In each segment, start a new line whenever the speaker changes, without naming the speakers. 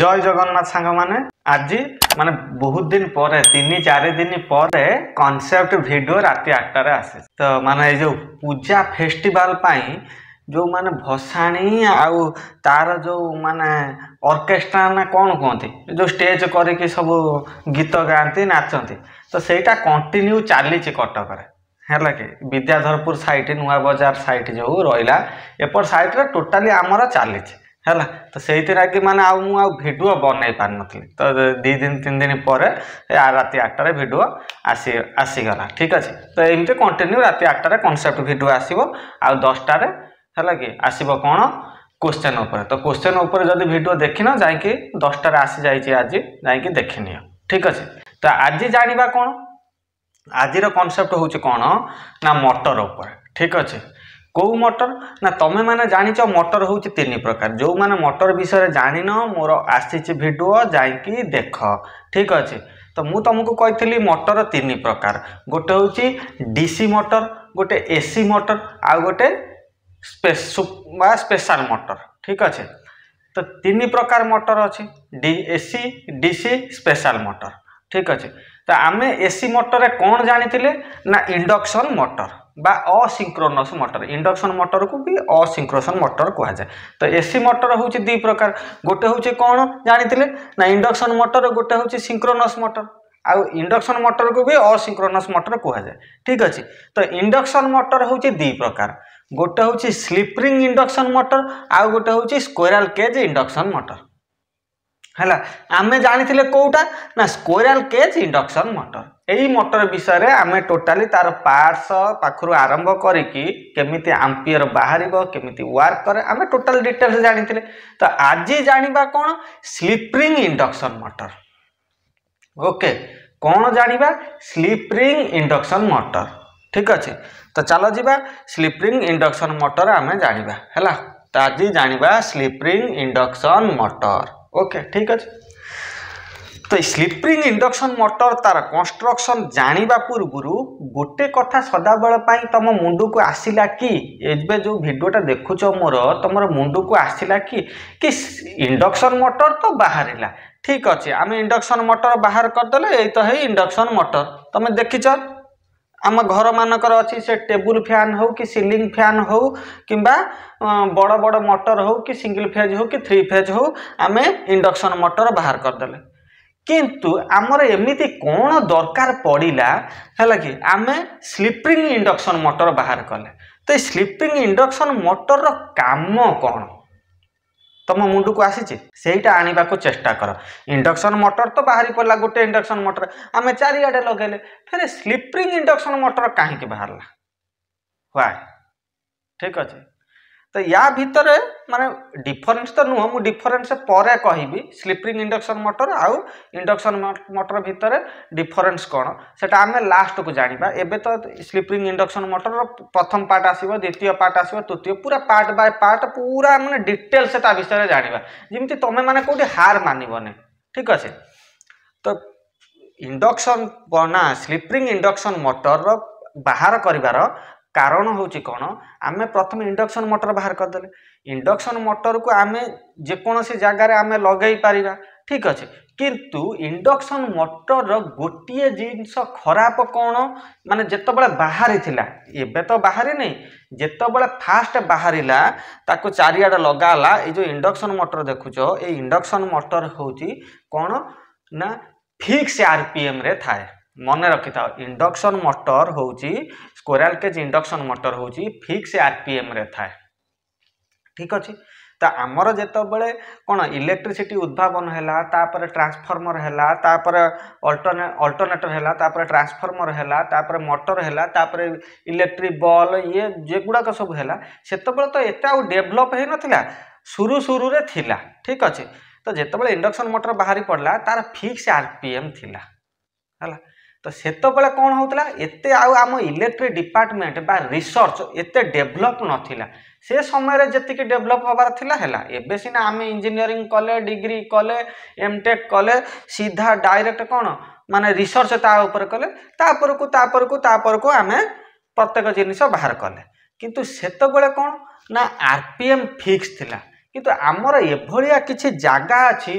জয় জগন্নাথ ସାଙ୍ଗମାନେ ଆଜି ମାନେ ବହୁତ ଦିନ ପରେ ତିନି ଚାରି ଦିନ ପରେ କନସେପ୍ଟ ଭିଡ଼ିଓ ରାତି ଆଠଟାରେ ଆସେ ତ ମାନେ ଏଇ ଯେଉଁ ପୂଜା ଫେଷ୍ଟିଭାଲ ପାଇଁ ଯେଉଁମାନେ ଭସାଣି ଆଉ ତାର ଯେଉଁ ମାନେ ଅର୍କେଷ୍ଟ୍ରା ନା କ'ଣ କୁହନ୍ତି ଯେଉଁ ଷ୍ଟେଜ୍ କରିକି ସବୁ ଗୀତ ଗାଆନ୍ତି ନାଚନ୍ତି ତ ସେଇଟା କଣ୍ଟିନ୍ୟୁ ଚାଲିଛି କଟକରେ ହେଲା କି ବିଦ୍ୟାଧରପୁର ସାଇଟ୍ ନୂଆ ବଜାର ସାଇଟ୍ ଯେଉଁ ରହିଲା ଏପଟ ସାଇଟ୍ରେ ଟୋଟାଲି ଆମର ଚାଲିଛି ହେଲା ତ ସେଇଥିଲାଗି ମାନେ ଆଉ ମୁଁ ଆଉ ଭିଡ଼ିଓ ବନେଇ ପାରିନଥିଲି ତ ଦୁଇ ଦିନ ତିନି ଦିନ ପରେ ରାତି ଆଠଟାରେ ଭିଡ଼ିଓ ଆସି ଆସିଗଲା ଠିକ୍ ଅଛି ତ ଏମିତି କଣ୍ଟିନ୍ୟୁ ରାତି ଆଠଟାରେ କନସେପ୍ଟ ଭିଡ଼ିଓ ଆସିବ ଆଉ ଦଶଟାରେ ହେଲା କି ଆସିବ କ'ଣ କୋଶ୍ଚେନ୍ ଉପରେ ତ କୋଶ୍ଚେନ୍ ଉପରେ ଯଦି ଭିଡ଼ିଓ ଦେଖିନ ଯାଇକି ଦଶଟାରେ ଆସିଯାଇଛି ଆଜି ଯାଇକି ଦେଖିନିଅ ଠିକ୍ ଅଛି ତ ଆଜି ଜାଣିବା କ'ଣ ଆଜିର କନସେପ୍ଟ ହେଉଛି କ'ଣ ନା ମଟର ଉପରେ ଠିକ୍ ଅଛି କେଉଁ ମଟର ନା ତମେମାନେ ଜାଣିଛ ମଟର ହେଉଛି ତିନି ପ୍ରକାର ଯେଉଁମାନେ ମଟର ବିଷୟରେ ଜାଣିନ ମୋର ଆସିଛି ଭିଡ଼ିଓ ଯାଇକି ଦେଖ ଠିକ୍ ଅଛି ତ ମୁଁ ତୁମକୁ କହିଥିଲି ମଟର ତିନି ପ୍ରକାର ଗୋଟେ ହେଉଛି ଡି ସି ମଟର ଗୋଟେ ଏ ସି ମଟର ଆଉ ଗୋଟେ ବା ସ୍ପେଶାଲ ମଟର ଠିକ୍ ଅଛି ତ ତିନି ପ୍ରକାର ମଟର ଅଛି D A C D C special motor ଠିକ୍ ଅଛି ତ ଆମେ ଏ ସି ମଟରରେ କ'ଣ ଜାଣିଥିଲେ ନା ଇଣ୍ଡକ୍ସନ୍ ମଟର বা অসিঙ্ক্রোনস মটর ইন্ডকশন মটরকু বি অসিঙ্ক্রোসন মটর কুহযায় তো এসি মটর হচ্ছে দুই প্রকার গোটে হচ্ছে কোণ জাঁলে না ইন্ডকশন মটর গোটে হচ্ছে সিঙ্ক্রোনস মটর আউ ইন্ডকশন মটরকু বি অসিঙ্ক্রোনস মটর কুহযায় ঠিক আছে তো ইন্ডকশন মটর হচ্ছে দুই প্রকার গোটে হচ্ছে স্লিপরিং ইন্ডকশন মটর আউ গোটে হচ্ছে স্কোরাল কেজ ইন্ডকশন মটর ହେଲା ଆମେ ଜାଣିଥିଲେ କେଉଁଟା ନା ସ୍କୋରାଲ କେଜ୍ ଇଣ୍ଡକ୍ସନ୍ ମଟର এই মোটর বিষয়ে আমি টোটালি তার পার্টস পাখু আরম্ভ করিকি কেমিতি আম্পিয়র বাহারিব কেমিতি ওয়ার্ক করে আমি টোটাল ডিটেলস জাঁথিলে তো আজি জাঁবা কোণ স্লিপ্রিং ইন্ডকশন মোটর ওকে কোণ জাঁবা স্লিপ্রিং ইন্ডকশন মোটর ঠিক আছে তো চাল যা স্লিপ্রিং ইন্ডকশন মোটর আমি জাঁবা হল তো আজি জাঁবা স্লিপ্রিং ইন্ডকশন মোটর ওকে ঠিক আছে তো এই ସ୍ଲିପିଂ ଇଣ୍ଡକ୍ସନ୍ ମଟର ତାର କନଷ୍ଟ୍ରକ୍ସନ୍ ଜାଣିବା ପୂର୍ବରୁ ଗୋଟେ କଥା ସଦାବେଳେ ପାଇଁ ତମ ମୁଣ୍ଡକୁ ଆସିଲା କି ଏବେ ଯେଉଁ ଭିଡ଼ିଓଟା ଦେଖୁଛ ମୋର ତମର ମୁଣ୍ଡକୁ ଆସିଲା କି କି ଇଣ୍ଡକ୍ସନ୍ ମଟର ତ ବାହାରିଲା ଠିକ୍ ଅଛି ଆମେ ଇଣ୍ଡକ୍ସନ୍ ମଟର ବାହାର କରିଦେଲେ ଏଇ ତ ହେଇ ଇଣ୍ଡକ୍ସନ୍ ମଟର ତମେ ଦେଖିଛ ଆମ ଘରମାନଙ୍କର ଅଛି ସେ ଟେବୁଲ୍ ଫ୍ୟାନ୍ ହେଉ କି ସିଲିଂ ଫ୍ୟାନ୍ ହେଉ କିମ୍ବା ବଡ଼ ବଡ଼ ମଟର ହେଉ କି ସିଙ୍ଗିଲ୍ ଫେଜ୍ ହେଉ କି ଥ୍ରୀ ଫେଜ୍ ହେଉ ଆମେ ଇଣ୍ଡକ୍ସନ୍ ମଟର ବାହାର କରିଦେଲେ কিন্তু আমার এমিতি কোণ দরকার পড়া হল কি আমি স্লিপিং ইন্ডকশন মোটর বাহার কলে তো এই স্লিপিং ইন্ডকশন মোটরর কাম কোণ ତମ ମୁଣ୍ଡକୁ ଆସିଛି ସେଇଟା ଆଣିବାକୁ ଚେଷ୍ଟା କର ଇଣ୍ଡକ୍ସନ୍ ମଟର ତ ବାହାରି ପଡ଼ିଲା ଗୋଟେ ଇଣ୍ଡକ୍ସନ୍ ମଟର ଆମେ ଚାରିଆଡ଼େ ଲଗାଇଲେ ଫେରେ ସ୍ଲିପିଂ ଇଣ୍ଡକ୍ସନ୍ ମଟର କାହିଁକି ବାହାରିଲା ହ୍ୱାଏ ଠିକ୍ ଅଛି তো ୟା ভিতরে মানে ডিফরেন্স তো নুহ মু ডিফরেন্স পরে কহিবি স্লিপিং ইন্ডকশন মোটর আউ ইন্ডকশন মোটর ভিতরে ডিফরেন্স কোণ সেটা আমি লাস্টকু জাঁয়া এবে তো স্লিপিং ইন্ডকশন মোটর প্রথম পার্ট আসব দ্বিতীয় পার্ট আসব তৃতীয় পুরা পার্ট বাই পার্ট পুরা মানে ডিটেলসে তা বিষয়ে জাঁয়া যেমি তুমি মানে কোটি হার মানবনি ঠিক আছে তো ইন্ডকশন বনা স্লিপিং ইন্ডকশন মোটর বাহার করবার କାରଣ ହେଉଛି କ'ଣ ଆମେ ପ୍ରଥମେ ଇଣ୍ଡକ୍ସନ୍ ମଟର ବାହାର କରିଦେଲେ ଇଣ୍ଡକ୍ସନ୍ ମଟରକୁ ଆମେ ଯେକୌଣସି ଜାଗାରେ ଆମେ ଲଗାଇ ପାରିବା ଠିକ୍ ଅଛି କିନ୍ତୁ ଇଣ୍ଡକ୍ସନ୍ ମଟରର ଗୋଟିଏ ଜିନିଷ ଖରାପ କ'ଣ ମାନେ ଯେତେବେଳେ ବାହାରିଥିଲା ଏବେ ତ ବାହାରିନି ଯେତେବେଳେ ଫାଷ୍ଟ ବାହାରିଲା ତାକୁ ଚାରିଆଡ଼େ ଲଗାହେଲା ଏଇ ଯେଉଁ ଇଣ୍ଡକ୍ସନ୍ ମଟର ଦେଖୁଛ ଏଇ ଇଣ୍ଡକ୍ସନ୍ ମଟର ହେଉଛି କ'ଣ ନା ଫିକ୍ସ ଆର୍ ପି ଏମ୍ରେ ଥାଏ মনে রখিথাও ইন্ডকশন মটর হচ্ছে স্কোরাল কেজ ইন্ডকশন মটর হচ্ছে ফিক্স আরপিএম্রে থাকে ঠিক আছে তো আমার যেতবে কোণ ইলেকট্রিসিটি উদ্ভাবন হেলা তাপরে ট্রান্সফর্মর হেলা তাপরে অল্টরনে অল্টরনেটর হেলা তাপরে ট্রান্সফর্মর হেলা তাপরে মটর হেলা তাপরে ইলেকট্রিক বল ইয়ে যেগুড়াক সব হেলা সেতবে তো এতে আউ ডেভেলপ হয়ে নথিলা শুরু শুরুরে থিলা ঠিক আছে তো যেতবে ইন্ডকশন মটর বাহারি পড়লা তার ফিক্স আরপিএম থিলা হেলা ତ ସେତେବେଳେ କ'ଣ ହେଉଥିଲା ଏତେ ଆଉ ଆମ ଇଲେକ୍ଟ୍ରି ଡିପାର୍ଟମେଣ୍ଟ ବା ରିସର୍ଚ୍ଚ ଏତେ ଡେଭଲପ୍ ନଥିଲା ସେ ସମୟରେ ଯେତିକି ଡେଭଲପ୍ ହେବାର ଥିଲା ହେଲା ଏବେ ସିନା ଆମେ ଇଞ୍ଜିନିୟରିଂ କଲେ ଡିଗ୍ରୀ କଲେ ଏମ୍ଟେକ୍ କଲେ ସିଧା ଡାଇରେକ୍ଟ କ'ଣ ମାନେ ରିସର୍ଚ୍ଚ ତା ଉପରେ କଲେ ତାପରକୁ ତାପରକୁ ତାପରକୁ ଆମେ ପ୍ରତ୍ୟେକ ଜିନିଷ ବାହାର କଲେ କିନ୍ତୁ ସେତେବେଳେ କ'ଣ ନା ଆର୍ ପି ଏମ୍ ଫିକ୍ସ ଥିଲା কিন্তু আমার এভাবে কিছু জায়গা আছে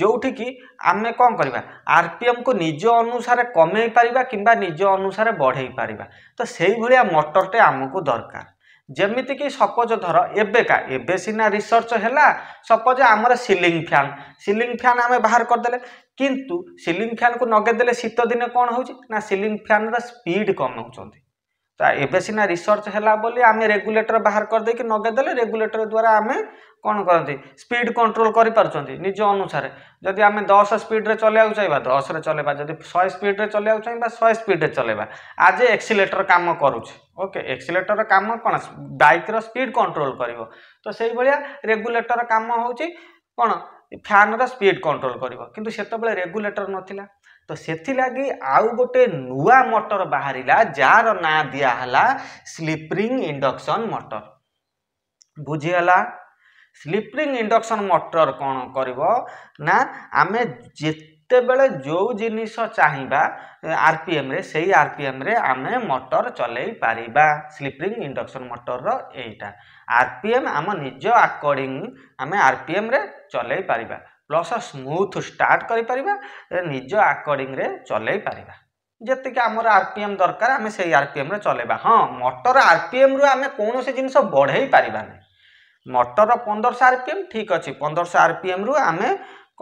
যেটি কি আমি কম করা আরপিএমকে নিজ অনুসারে কমাই পারা কিংবা নিজ অনুসারে বড়াই পারা তো সেইভাবে মটরটে আমি দরকার ଯେମିତିକି ସପୋଜ ଧର ଏବେକା ଏବେ ସିନା ରିସର୍ଚ୍ଚ ହେଲା ସପୋଜ ଆମର ସିଲିଂ ଫ୍ୟାନ୍ ସିଲିଂ ଫ୍ୟାନ୍ ଆମେ ବାହାର କରିଦେଲେ କିନ୍ତୁ ସିଲିଂ ଫ୍ୟାନ୍କୁ ନଗେଇଦେଲେ ଶୀତ ଦିନେ କ'ଣ ହେଉଛି ନା ସିଲିଂ ଫ୍ୟାନ୍ର ସ୍ପିଡ୍ କମାଉଛନ୍ତି ଏବେ ସିନା ରିସର୍ଚ୍ଚ ହେଲା ବୋଲି ଆମେ ରେଗୁଲେଟର ବାହାର କରିଦେଇକି ନଗେଇଦେଲେ ରେଗୁଲେଟର ଦ୍ୱାରା ଆମେ କ'ଣ କରନ୍ତି ସ୍ପିଡ଼ କଣ୍ଟ୍ରୋଲ କରିପାରୁଛନ୍ତି ନିଜ ଅନୁସାରେ ଯଦି ଆମେ ଦଶ ସ୍ପିଡ଼ରେ ଚଲେଇବାକୁ ଚାହିଁବା ଦଶରେ ଚଲେଇବା ଯଦି ଶହେ ସ୍ପିଡ଼ରେ ଚଲେଇବାକୁ ଚାହିଁବା ଶହେ ସ୍ପିଡ଼ରେ ଚଲେଇବା ଆଜି ଏକ୍ସିଲେଟର କାମ କରୁଛି ଓକେ ଏକ୍ସିଲେଟର କାମ କ'ଣ ବାଇକ୍ର ସ୍ପିଡ଼ କଣ୍ଟ୍ରୋଲ କରିବ ତ ସେଇଭଳିଆ ରେଗୁଲେଟର କାମ ହେଉଛି କ'ଣ ଫ୍ୟାନ୍ର ସ୍ପିଡ଼ କଣ୍ଟ୍ରୋଲ କରିବ କିନ୍ତୁ ସେତେବେଳେ ରେଗୁଲେଟର ନଥିଲା ତ ସେଥିଲାଗି ଆଉ ଗୋଟେ ନୂଆ ମଟର ବାହାରିଲା ଯାହାର ନାଁ ଦିଆହେଲା ସ୍ଲିପରିଂ ଇଣ୍ଡକ୍ସନ୍ ମଟର ବୁଝିଗଲା ସ୍ଲିପରିଂ ଇଣ୍ଡକ୍ସନ୍ ମଟର କ'ଣ କରିବ ନା ଆମେ ଯେତେବେଳେ ଯେଉଁ ଜିନିଷ ଚାହିଁବା ଆର୍ ପି ଏମ୍ରେ ସେଇ ଆର୍ ପି ଏମ୍ରେ ଆମେ ମଟର ଚଲେଇ ପାରିବା ସ୍ଲିପରିଂ ଇଣ୍ଡକ୍ସନ୍ ମଟରର ଏଇଟା ଆର୍ ପି ଏମ୍ ଆମ ନିଜ ଆକର୍ଡ଼ିଂ ଆମେ ଆର୍ ପି ଏମ୍ରେ ଚଲେଇ ପାରିବା ପ୍ଲସ୍ ସ୍ମୁଥ୍ ଷ୍ଟାର୍ଟ କରିପାରିବା ନିଜ ଆକର୍ଡ଼ିଂରେ ଚଲେଇ ପାରିବା ଯେତିକି ଆମର ଆର୍ପିଏମ୍ ଦରକାର ଆମେ ସେଇ ଆର୍ପିଏମ୍ରେ ଚଲେଇବା ହଁ ମଟର ଆର୍ପିଏମ୍ରୁ ଆମେ କୌଣସି ଜିନିଷ ବଢ଼େଇ ପାରିବା ନାହିଁ ମଟର ପନ୍ଦରଶହ ଆର୍ପିଏମ୍ ଠିକ୍ ଅଛି ପନ୍ଦରଶହ ଆର୍ପିଏମ୍ରୁ ଆମେ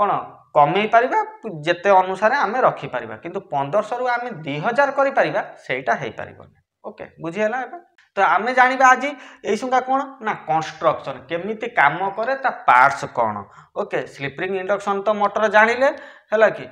କ'ଣ କମେଇ ପାରିବା ଯେତେ ଅନୁସାରେ ଆମେ ରଖିପାରିବା କିନ୍ତୁ ପନ୍ଦରଶହରୁ ଆମେ ଦୁଇ ହଜାର କରିପାରିବା ସେଇଟା ହେଇପାରିବନି ଓକେ ବୁଝିହେଲା ଏବେ তো ଆମେ ଜାଣିବା ଆଜି ଏଇ ସଂଖ୍ୟା କ'ଣ ନା କନଷ୍ଟ୍ରକ୍ସନ୍ କେମିତି କାମ କରେ ତା ପାର୍ଟସ୍ କ'ଣ ଓକେ ସ୍ଲିପରିଂ ଇଣ୍ଡକ୍ସନ୍ ତ ମଟର ଜାଣିଲେ ହେଲା କି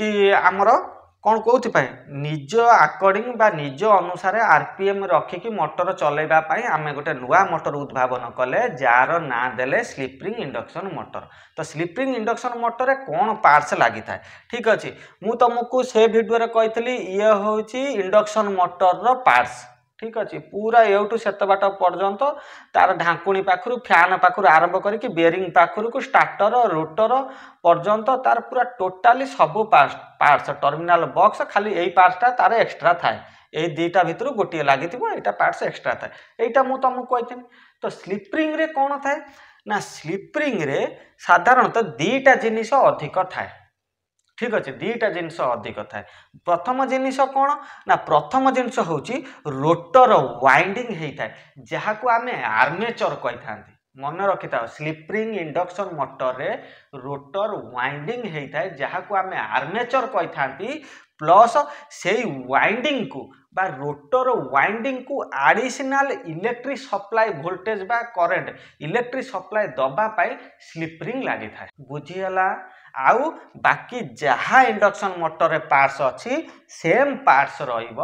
କି ଆମର କ'ଣ କେଉଁଥିପାଇଁ ନିଜ ଆକର୍ଡ଼ିଂ ବା ନିଜ ଅନୁସାରେ ଆର୍ ପି ଏମ୍ ରଖିକି ମଟର ଚଲାଇବା ପାଇଁ ଆମେ ଗୋଟେ ନୂଆ ମଟର ଉଦ୍ଭାବନ କଲେ ଯାହାର ନାଁ ଦେଲେ ସ୍ଲିପରିଂ ଇଣ୍ଡକ୍ସନ୍ ମଟର ତ ସ୍ଲିପରିଂ ଇଣ୍ଡକ୍ସନ୍ ମଟରରେ କ'ଣ ପାର୍ଟସ୍ ଲାଗିଥାଏ ଠିକ୍ ଅଛି ମୁଁ ତୁମକୁ ସେ ଭିଡ଼ିଓରେ କହିଥିଲି ଇଏ ହେଉଛି ଇଣ୍ଡକ୍ସନ୍ ମଟରର ପାର୍ଟସ୍ ঠিক ଅଛି ପୁରା ଏଉଠୁ ସେତେ ବାଟ ପର୍ଯ୍ୟନ୍ତ ତାର ଢାଙ୍କୁଣୀ ପାଖରୁ ଫ୍ୟାନ୍ ପାଖରୁ ଆରମ୍ଭ କରିକି ବେରିଂ ପାଖରକୁ ଷ୍ଟାର୍ଟର ରୋଟର ପର୍ଯ୍ୟନ୍ତ ତାର ପୁରା ଟୋଟାଲି ସବୁ ପାର୍ଟସ୍ ଟର୍ମିନାଲ ବକ୍ସ ଖାଲି ଏଇ ପାର୍ଟସଟା ତାର ଏକ୍ସଟ୍ରା ଥାଏ ଏଇ ଦୁଇଟା ଭିତରୁ ଗୋଟିଏ ଲାଗିଥିବ ଏଇଟା ପାର୍ଟସ୍ ଏକ୍ସଟ୍ରା ଥାଏ ଏଇଟା ମୁଁ ତୁମକୁ କହିଥିଲି ତ ସ୍ଲିପରିଂରେ କ'ଣ ଥାଏ ନା ସ୍ଲିପରିଂରେ ସାଧାରଣତଃ ଦୁଇଟା ଜିନିଷ ଅଧିକ ଥାଏ ঠিক আছে দুইটা জিনিস অধিক থাকে প্রথম জিনিস কোণ না প্রথম জিনিস হচ্ছে রোটর ওয়াইন্ডিং হয়ে যাহাকু আমি আর্মেচর কই থাকে মনে রক্ষিথাও স্লিপ্রিং ইন্ডকশন মটরে রোটর ওয়াইন্ডিং হয়ে থাকে যাহাকু আমি আর্মেচর কই থাকে প্লস সেই ওয়াইন্ডিং বা রোটর ওয়াইন্ডিং কু আডিশনাল ইলেকট্রিক সপ্লাই ভোল্টেজ বা করেন্ট ইলেকট্রিক সপ্লাই দেওয়া স্লিপ রিং লাগি থাকে বুঝিগলা আউ বাকি যাহা ইন্ডকশন মোটর পার্টস অছি সেম পার্টস রহব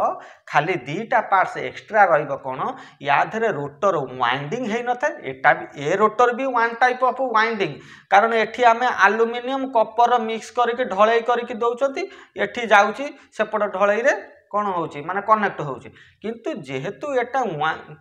খালি দুইটা পার্টস এক্সট্রা রহব কোণ ইয়াধরে রোটর ওয়াইন্ডিং হয়ে নথায় এটা এ রোটর বি ওয়ান টাইপ অফ ওয়াইন্ডিং কারণ এঠি আমি আলুমিনিয়ম কপর মিক্স করিকি ঢলাই করিকি দৌঁচ এঠি যাচ্ছি সেপট ঢলাইরে କ'ଣ ହେଉଛି ମାନେ କନେକ୍ଟ ହେଉଛି କିନ୍ତୁ ଯେହେତୁ ଏଟା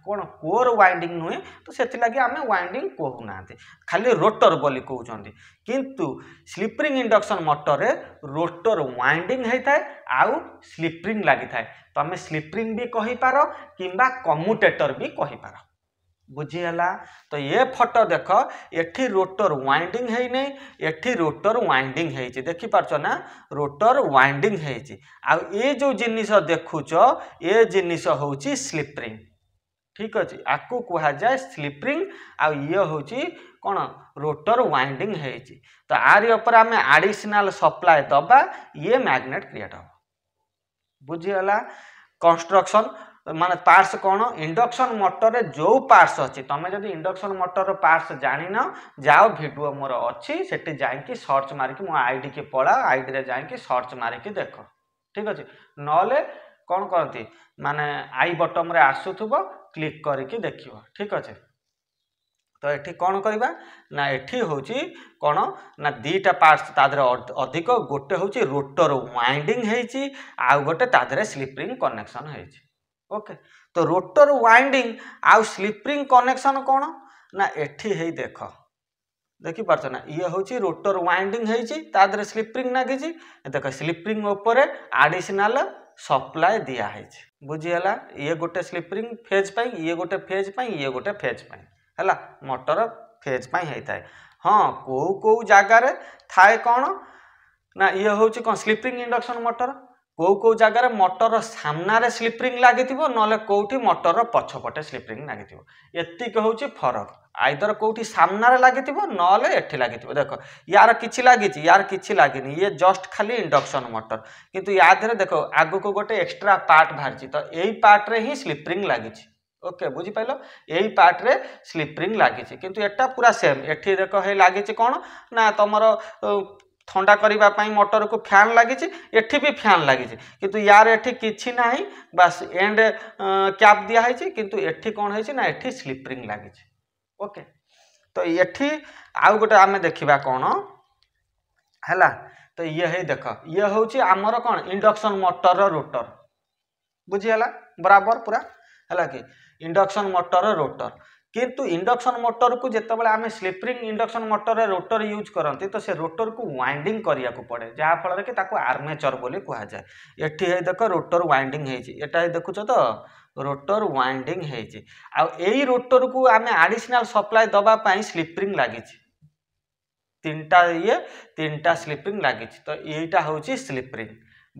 କ'ଣ କୋର ୱାଇଣ୍ଡିଂ ନୁହେଁ ତ ସେଥିଲାଗି ଆମେ ୱାଇଣ୍ଡିଂ କହୁନାହାନ୍ତି ଖାଲି ରୋଟର ବୋଲି କହୁଛନ୍ତି କିନ୍ତୁ ସ୍ଲିପରିଂ ଇଣ୍ଡକ୍ସନ୍ ମଟରରେ ରୋଟର ୱାଇଣ୍ଡିଂ ହେଇଥାଏ ଆଉ ସ୍ଲିପରିଂ ଲାଗିଥାଏ ତୁମେ ସ୍ଲିପରିଂ ବି କହିପାର କିମ୍ବା କମ୍ୟୁଟେଟର ବି କହିପାର बुझीगला तो ये फटो देख एटी रोटर वाइंडिंग है ये एटी रोटर वाइंडिंग है देखिपार ना रोटर वाइंडिंग है ये जो जिनस देखुच ये जिनस हूँ स्लीपरिंग ठीक अच्छे आपको कह जाए स्लीपरिंग आ हूँ कौन रोटर वाइंडिंग है तो आर उपर आम आडिशनाल सप्लाए दबा ये मैग्नेट क्रिएट हम बुझीगला कंस्ट्रक्शन মানে পার্টস কোণ ইন্ডকশন মটরের যে পার্টস অছি তুমি যদি ইন্ডকশন মটরের পার্টস জাণিন যাও ভিডিও মোর অছি সেটি যাইকি সর্চ মারিকি মো আইডি কি পড়া আইডিরে যাইকি সর্চ মারিকি দেখ ঠিক আছে নহলে কোণ করতে মানে আই বটমরে আসুথব ক্লিক করিকি দেখিব ঠিক আছে তো এটি কোণ করা না এটি হচ্ছে কোণ না দুইটা পার্টস তা দেহে অধিক গোটে হচ্ছে রোটর ওয়াইন্ডিং হয়েছি আউ গোটে তা দেহে স্লিপরিং কনেকশন হয়েছে ଓକେ ତ ରୋଟର ୱାଇଣ୍ଡିଂ ଆଉ ସ୍ଲିପରିଂ କନେକ୍ସନ୍ କ'ଣ ନା ଏଠି ହେଇ ଦେଖ ଦେଖିପାରୁଛ ନା ଇଏ ହେଉଛି ରୋଟର ୱାଇଣ୍ଡିଂ ହେଇଛି ତା ଦେହରେ ସ୍ଲିପରିଂ ଲାଗିଛି ଦେଖ ସ୍ଲିପରିଂ ଉପରେ ଆଡ଼ିସନାଲ ସପ୍ଲାଏ ଦିଆହେଇଛି ବୁଝିହେଲା ଇଏ ଗୋଟେ ସ୍ଲିପରିଂ ଫେଜ୍ ପାଇଁ ଇଏ ଗୋଟେ ଫେଜ୍ ପାଇଁ ଇଏ ଗୋଟେ ଫେଜ୍ ପାଇଁ ହେଲା ମଟର ଫେଜ୍ ପାଇଁ ହେଇଥାଏ ହଁ କେଉଁ କେଉଁ ଜାଗାରେ ଥାଏ କ'ଣ ନା ଇଏ ହେଉଛି କ'ଣ ସ୍ଲିପରିଂ ଇଣ୍ଡକ୍ସନ୍ ମଟର কেউ কেউ জায়গায় মটর সামনারে স্লিপ্রিং লাগিব নহলে কেউটি মটর পছপটে স্লিপ্রিং লাগিব এতিক হচ্ছে ফরক আইদর কেউটি সামনারে লাগিব নহলে এটি লাগিব দেখ ইয়ার কিছু লাগিছে ইয়ার কিছু লাগিনি ইয়ে জস্ট খালি ইন্ডকশন মটর কিন্তু ইয়া ইয়াদের দেখ আগুক গোটে এক্সট্রা পার্ট বাহারিছি তো এই পার্টরে হি স্লিপ্রিং লাগিছে ওকে বুঝি পাইল এই পার্টরে স্লিপ্রিং লাগিছে কিন্তু এটা পুরা সেম এটি দেখ হে লাগিছে কোণ না তোমার थंडा करने मटर को फैन लगी भी फैन लगी कि यार ये कि ना बास एंड क्या दिखाई कितु कौन है ये स्लीपरिंग लगी ओके तो ये आउ गोटे आम देखा कौन है तो ये है देख ये हूँ आमर कौन इंडक्शन मटर रोटर बुझीगला बराबर पूरा है कि इंडक्शन मटर रोटर কিন্তু ଇଣ୍ଡକ୍ସନ୍ ମୋଟରକୁ ଯେତେବେଳେ ଆମେ ସ୍ଲିପରିଂ ଇଣ୍ଡକ୍ସନ୍ ମୋଟରରେ ରୋଟର ୟୁଜ୍ କରନ୍ତି ତ ସେ ରୋଟରକୁ ୱାଇଣ୍ଡିଂ କରିବାକୁ ପଡ଼େ ଯାହାଫଳରେ କି ତାକୁ ଆର୍ମେଚର ବୋଲି କୁହାଯାଏ ଏଠି ହେଇ ଦେଖ ରୋଟର ୱାଇଣ୍ଡିଂ ହେଇଛି ଏଟା ଦେଖୁଛ ତ ରୋଟର ୱାଇଣ୍ଡିଂ ହେଇଛି ଆଉ ଏଇ ରୋଟରକୁ ଆମେ ଆଡ଼ିସନାଲ୍ ସପ୍ଲାଏ ଦେବା ପାଇଁ ସ୍ଲିପରିଂ ଲାଗିଛି ତିନିଟା ଇଏ ତିନିଟା ସ୍ଲିପରିଂ ଲାଗିଛି ତ ଏଇଟା ହେଉଛି ସ୍ଲିପରିଂ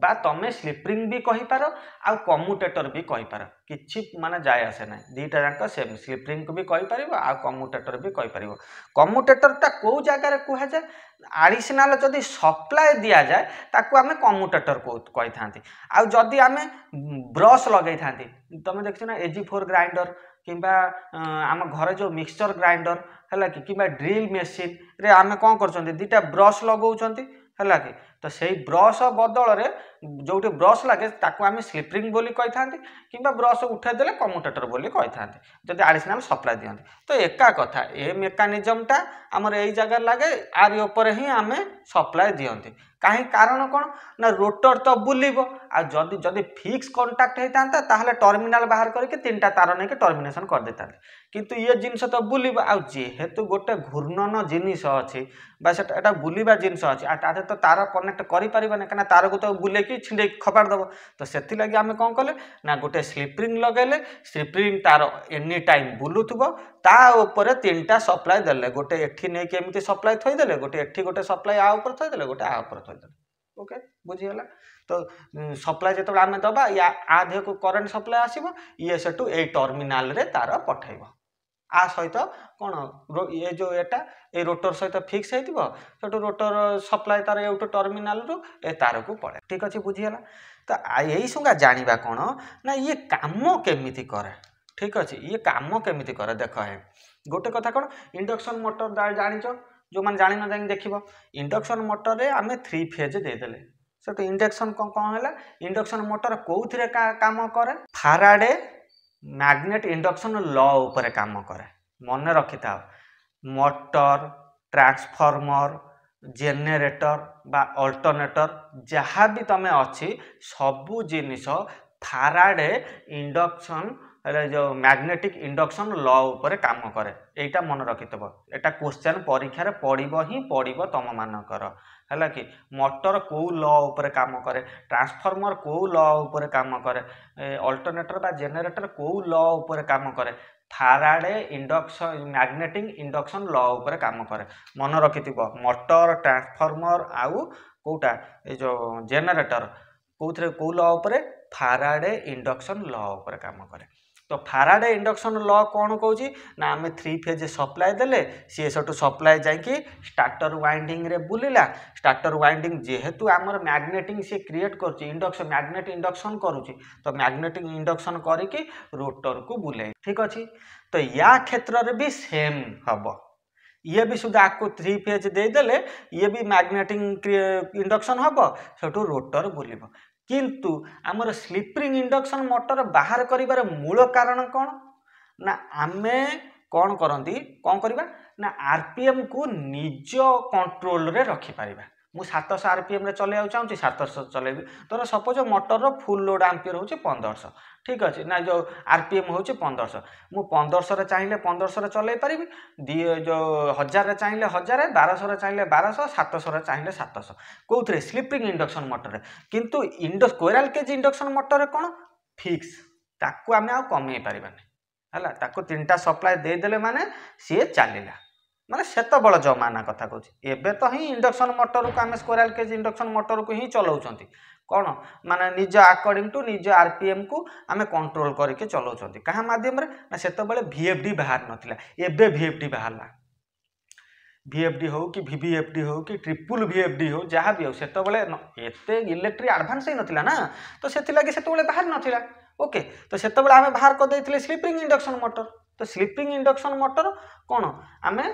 বা তুমি স্লিপিং বি কহিপার আউ কমুটেটর বি কহিপার কিছু মানে যায় আসে না দুইটা যাক সেম স্লিপিংকু বি কহিপার আউ কমুটেটর বি কহিপার কমুটেটরটা কেউ জায়গায় কুহযায় আডিশনাল যদি সপ্লাই দিয়া যায় তাকে আমি কমুটেটর কই থাকে আউ যদি আমি ব্রশ লগাই থাকে তুমি দেখছো না এজি ফোর গ্রাইন্ডর কিংবা আমার ঘরে যে মিক্সচর গ্রাইন্ডর ହେଲା କି କିମ୍ବା ଡ୍ରିଲ୍ ମେସିନ୍ରେ আমি କ'ଣ କରୁଛନ୍ତି দুইটা ବ୍ରସ୍ ଲଗାଉଛନ୍ତି ହେଲା କି ତ ସେଇ ବ୍ରଶ ବଦଳରେ ଯେଉଁଠି ବ୍ରଶ ଲାଗେ ତାକୁ ଆମେ ସ୍ଲିପରିଂ ବୋଲି କହିଥାନ୍ତି କିମ୍ବା ବ୍ରଶ ଉଠାଇ ଦେଲେ କମ୍ୟୁଟେଟର ବୋଲି କହିଥାନ୍ତି ଯଦି ଆଡ଼ିସିନାଲ ସପ୍ରା ଦିଅନ୍ତି ତ ଏକା କଥା ଏ ମେକାନିଜମଟା ଆମର ଏଇ ଜାଗାରେ ଲାଗେ ଆରି ଉପରେ ହିଁ ଆମେ ସପ୍ଲାଏ ଦିଅନ୍ତି କାହିଁ କାରଣ କ'ଣ ନା ରୋଟର ତ ବୁଲିବ ଆଉ ଯଦି ଯଦି ଫିକ୍ସ କଣ୍ଟ୍ରାକ୍ଟ ହେଇଥାନ୍ତା ତାହେଲେ ଟର୍ମିନାଲ ବାହାର କରିକି ତିନିଟା ତାର ନେଇକି ଟର୍ମିନେସନ୍ କରିଦେଇଥାନ୍ତେ କିନ୍ତୁ ଇଏ ଜିନିଷ ତ ବୁଲିବ ଆଉ ଯେହେତୁ ଗୋଟେ ଘୂର୍ଣ୍ଣନ ଜିନିଷ ଅଛି ବା ସେଟା ଏଟା ବୁଲିବା ଜିନିଷ ଅଛି ଆଉ ତା ଦେହରେ ତ ତାର କନେକ୍ଟ କରିପାରିବାନି କାହିଁକିନା ତାରକୁ ତ ବୁଲେଇକି ଛିଣ୍ଡେଇକି ଖପାଡ଼ି ଦେବ ତ ସେଥିଲାଗି ଆମେ କ'ଣ କଲେ ନା ଗୋଟେ ସ୍ଲିପରିଂ ଲଗାଇଲେ ସ୍ଲିପରିଂ ତାର ଏନି ଟାଇମ୍ ବୁଲୁଥିବ ତା ଉପରେ ତିନିଟା ସପ୍ଲାଏ ଦେଲେ ଗୋଟେ ଏଠି ନେଇକି ଏମିତି ସପ୍ଲାଏ ଥୋଇଦେଲେ ଗୋଟେ ଏଠି ଗୋଟେ ସପ୍ଲାଏ ଆ ଉପରେ ଥୋଇଦେଲେ ଗୋଟେ ଆ ଉପରେ ଖୋଲିଦେବେ ଓକେ ବୁଝିଗଲା ତ ସପ୍ଲାଏ ଯେତେବେଳେ ଆମେ ଦେବା ୟା ଆ ଦେହକୁ କରେଣ୍ଟ ସପ୍ଲାଏ ଆସିବ ଇଏ ସେଠୁ ଏଇ ଟର୍ମିନାଲରେ ତାର ପଠାଇବ ଆ ସହିତ କ'ଣ ଏ ଯେଉଁ ଏଟା ଏ ରୋଟର ସହିତ ଫିକ୍ସ ହେଇଥିବ ସେଠୁ ରୋଟର ସପ୍ଲାଏ ତାର ଏଉଠୁ ଟର୍ମିନାଲରୁ ଏ ତାରକୁ ପଳାଏ ଠିକ୍ ଅଛି ବୁଝିଗଲା ତ ଏଇ ସୁଙ୍ଗା ଜାଣିବା କ'ଣ ନା ଇଏ କାମ କେମିତି କରେ ଠିକ୍ ଅଛି ଇଏ କାମ କେମିତି କରେ ଦେଖ ହେ ଗୋଟେ କଥା କ'ଣ ଇଣ୍ଡକ୍ସନ୍ ମଟର ଜାଣିଛ ଯେଉଁମାନେ ଜାଣିନଥାନ୍ତି ଦେଖିବ ଇଣ୍ଡକ୍ସନ୍ ମଟରରେ ଆମେ ଥ୍ରୀ ଫେଜ୍ ଦେଇଦେଲେ ସେଠୁ ଇଣ୍ଡକ୍ସନ୍ କ'ଣ କ'ଣ ହେଲା ଇଣ୍ଡକ୍ସନ୍ ମଟର କେଉଁଥିରେ କାମ କରେ ଫାରାଡ଼େ ମ୍ୟାଗ୍ନେଟ୍ ଇଣ୍ଡକ୍ସନ୍ ଲ ଉପରେ କାମ କରେ ମନେ ରଖିଥାଅ ମଟର ଟ୍ରାନ୍ସଫର୍ମର ଜେନେରେଟର ବା ଅଲ୍ଟରନେଟର ଯାହା ବି ତୁମେ ଅଛି ସବୁ ଜିନିଷ ଫାରାଡ଼େ ଇଣ୍ଡକ୍ସନ୍ ହେଲେ ଯେଉଁ ମ୍ୟାଗ୍ନେଟିକ୍ ଇଣ୍ଡକ୍ସନ୍ ଲ ଉପରେ କାମ କରେ ଏଇଟା ମନେ ରଖିଥିବ ଏଇଟା କୋଶ୍ଚେନ୍ ପରୀକ୍ଷାରେ ପଡ଼ିବ ହିଁ ପଡ଼ିବ ତୁମମାନଙ୍କର ହେଲା କି ମଟର କେଉଁ ଲ ଉପରେ କାମ କରେ ଟ୍ରାନ୍ସଫର୍ମର କେଉଁ ଲ ଉପରେ କାମ କରେ ଅଲ୍ଟରନେଟର ବା ଜେନେରେଟର କେଉଁ ଲ ଉପରେ କାମ କରେ Faraday induction magnetic induction law ଉପରେ କାମ କରେ ମନେ ରଖିଥିବ ମଟର ଟ୍ରାନ୍ସଫର୍ମର ଆଉ କେଉଁଟା ଏ ଯେଉଁ ଜେନେରେଟର କେଉଁଥିରେ କେଉଁ ଲ ଉପରେ ଫାରାଡ଼େ ଇଣ୍ଡକ୍ସନ୍ ଲ ଉପରେ କାମ କରେ তো ଫାରାଡେ ଇଣ୍ଡକ୍ସନ୍ ଲ କ'ଣ କହୁଛି ନା ଆମେ ଥ୍ରୀ ଫେଜ୍ ସପ୍ଲାଏ ଦେଲେ ସିଏ ସେଠୁ ସପ୍ଲାଏ ଯାଇକି ଷ୍ଟାର୍ଟର ୱାଇଣ୍ଡିଂରେ ବୁଲିଲା ଷ୍ଟାର୍ଟର ୱାଇଣ୍ଡିଂ ଯେହେତୁ ଆମର ମ୍ୟାଗ୍ନେଟିଂ ସିଏ କ୍ରିଏଟ୍ କରୁଛି ଇଣ୍ଡକ୍ସନ୍ ମ୍ୟାଗ୍ନେଟ୍ ଇଣ୍ଡକ୍ସନ୍ କରୁଛି ତ ମ୍ୟାଗ୍ନେଟିଂ ଇଣ୍ଡକ୍ସନ୍ କରିକି ରୋଟରକୁ ବୁଲାଇ ଠିକ୍ ଅଛି ତ ୟା କ୍ଷେତ୍ରରେ ବି ସେମ୍ ହେବ ଇଏ ବି ସୁଦ୍ଧା ଆକୁ ଥ୍ରୀ ଫେଜ୍ ଦେଇଦେଲେ ଇଏ ବି ମ୍ୟାଗ୍ନେଟିଂ ଇଣ୍ଡକ୍ସନ୍ ହେବ ସେଠୁ ରୋଟର ବୁଲିବ কিন্তু আমার স্লিপ্রিং ইন্ডকশন মটর বাহার করিবার মূল কারণ কোণ না আমি কোণ করতে কোণ করা না আরপিএম কু নিজ কন্ট্রোলরে রখিপারা মু সাতশহ আরপিএম রে চলাইବାକୁ চাହୁଁছি সাতশହ ଚଲାଇବି ଧର ସପୋଜ୍ ମଟରର ଫୁଲ୍ ଲୋଡ଼୍ ଆମ୍ପିୟର ହେଉଛି ପନ୍ଦରଶହ ঠিক ଅଛି ନା ଯେଉଁ ଆର୍ ପି ଏମ୍ ହେଉଛି ପନ୍ଦରଶହ ମୁଁ ପନ୍ଦରଶହରେ ଚାହିଁଲେ ପନ୍ଦରଶହରେ ଚଲେଇ ପାରିବି ଦୁଇ ଯେଉଁ ହଜାରରେ ଚାହିଁଲେ ହଜାରେ ବାରଶହରେ ଚାହିଁଲେ ବାରଶହ ସାତଶହରେ ଚାହିଁଲେ ସାତଶହ କେଉଁଥିରେ ସ୍ଲିପିଂ ଇଣ୍ଡକ୍ସନ୍ ମଟରରେ କିନ୍ତୁ ଇଣ୍ଡ କୋଇରାଲ କେଜି ଇଣ୍ଡକ୍ସନ୍ ମଟରରେ କ'ଣ ଫିକ୍ସ ତାକୁ ଆମେ ଆଉ କମେଇ ପାରିବାନି ହେଲା ତାକୁ ତିନିଟା ସପ୍ଲାଏ ଦେଇଦେଲେ ମାନେ ସିଏ ଚାଲିଲା ମାନେ ସେତେବେଳେ ଜମାନା କଥା କହୁଛି ଏବେ ତ ହିଁ ଇଣ୍ଡକ୍ସନ୍ ମଟରକୁ ଆମେ ସ୍କୋରାଲ କେଜି ଇଣ୍ଡକ୍ସନ୍ ମଟରକୁ ହିଁ ଚଲାଉଛନ୍ତି କ'ଣ ମାନେ ନିଜ ଆକର୍ଡ଼ିଂ ଟୁ ନିଜ ଆର୍ ପି ଏମ୍କୁ ଆମେ କଣ୍ଟ୍ରୋଲ୍ କରିକି ଚଲାଉଛନ୍ତି କାହା ମାଧ୍ୟମରେ ନା ସେତେବେଳେ ଭି ଏଫ୍ ଡି ବାହାରି ନଥିଲା ଏବେ ଭି ଏଫ୍ ଡି ବାହାରିଲା ଭି ଏଫ୍ ଡି ହେଉ କି ଭି ଭି ଏଫ୍ ଡି ହେଉ କି ଟ୍ରିପୁଲ୍ ଭି ଏଫ୍ ଡି ହେଉ ଯାହା ବି ହେଉ ସେତେବେଳେ ଏତେ ଇଲେକ୍ଟ୍ରିକ୍ ଆଡ଼ଭାନ୍ସ ହେଇନଥିଲା ନା ତ ସେଥିଲାଗି ସେତେବେଳେ ବାହାରି ନଥିଲା ଓକେ ତ ସେତେବେଳେ ଆମେ ବାହାର କରିଦେଇଥିଲେ ସ୍ଲିପିଂ ଇଣ୍ଡକ୍ସନ୍ ମଟର ତ ସ୍ଲିପିଂ ଇଣ୍ଡକ୍ସନ୍ ମଟର କ'ଣ ଆମେ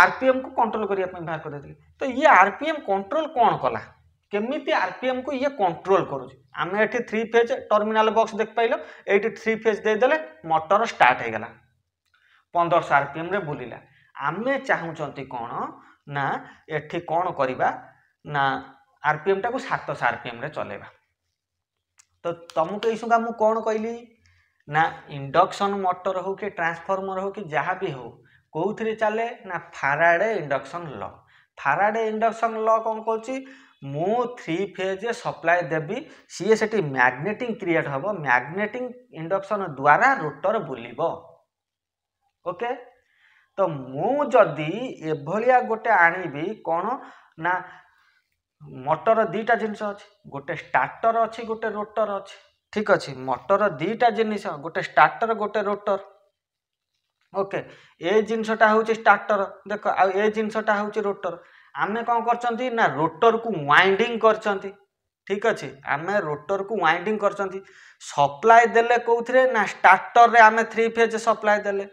ଆର୍ ପି ଏମ୍କୁ କଣ୍ଟ୍ରୋଲ୍ କରିବା ପାଇଁ ବାହାର କରିଦେଇଥିଲେ ତ ଇଏ ଆର୍ ପି ଏମ୍ କଣ୍ଟ୍ରୋଲ୍ କ'ଣ କଲା কেমিতি আরপিএম কু ইয়ে কন্ট্রোল করুছি আমি এটি থ্রি ফেজ টর্মিনাল বক্স দেখিপাইল এইটি থ্রি ফেজ দিয়েদেলে মটর স্টার্ট হয়ে গলা পনেরোশো আরপিএম রে বুলিলা আমি চাহুচন্তি কোণ না এটি কোণ করিবা না আরপিএম টাকু সাতশো আরপিএম রে চলাইবা তো তমুক এই সুগা মু কোণ কইলি না ইন্ডকশন মটর হো কি ট্রান্সফর্মর হো কি যাহা বি হো কোউথিরে চালে না ফারাডে ইন্ডকশন ল ফারাডে ইন্ডকশন ল কোন কইছি ମୁଁ ଥ୍ରୀ ଫେଜ୍ ସପ୍ଲାଏ ଦେବି ସିଏ ସେଠି ମ୍ୟାଗ୍ନେଟିଂ କ୍ରିଏଟ୍ ହେବ ମ୍ୟାଗ୍ନେଟିଂ ଇଣ୍ଡକ୍ସନ୍ ଦ୍ୱାରା ରୋଟର୍ ବୁଲିବ ଓକେ ତ ମୁଁ ଯଦି ଏଭଳିଆ ଗୋଟେ ଆଣିବି କ'ଣ ନା ମଟର ଦୁଇଟା ଜିନିଷ ଅଛି ଗୋଟେ ଷ୍ଟାର୍ଟର ଅଛି ଗୋଟେ ରୋଟର ଅଛି ଠିକ୍ ଅଛି ମଟର ଦୁଇଟା ଜିନିଷ ଗୋଟେ ଷ୍ଟାର୍ଟର ଗୋଟେ ରୋଟର ଓକେ ଏ ଜିନିଷଟା ହେଉଛି ଷ୍ଟାର୍ଟର ଦେଖ ଆଉ ଏ ଜିନିଷଟା ହେଉଛି ରୋଟର ଆମେ କ'ଣ କରିଛନ୍ତି ନା ରୋଟରକୁ ୱାଇଣ୍ଡିଂ କରିଛନ୍ତି ଠିକ୍ ଅଛି ଆମେ ରୋଟରକୁ ୱାଇଣ୍ଡିଂ କରିଛନ୍ତି ସପ୍ଲାଏ ଦେଲେ କେଉଁଥିରେ ନା ଷ୍ଟାର୍ଟରରେ ଆମେ ଥ୍ରୀ ଫେଜ୍ ସପ୍ଲାଏ ଦେଲେ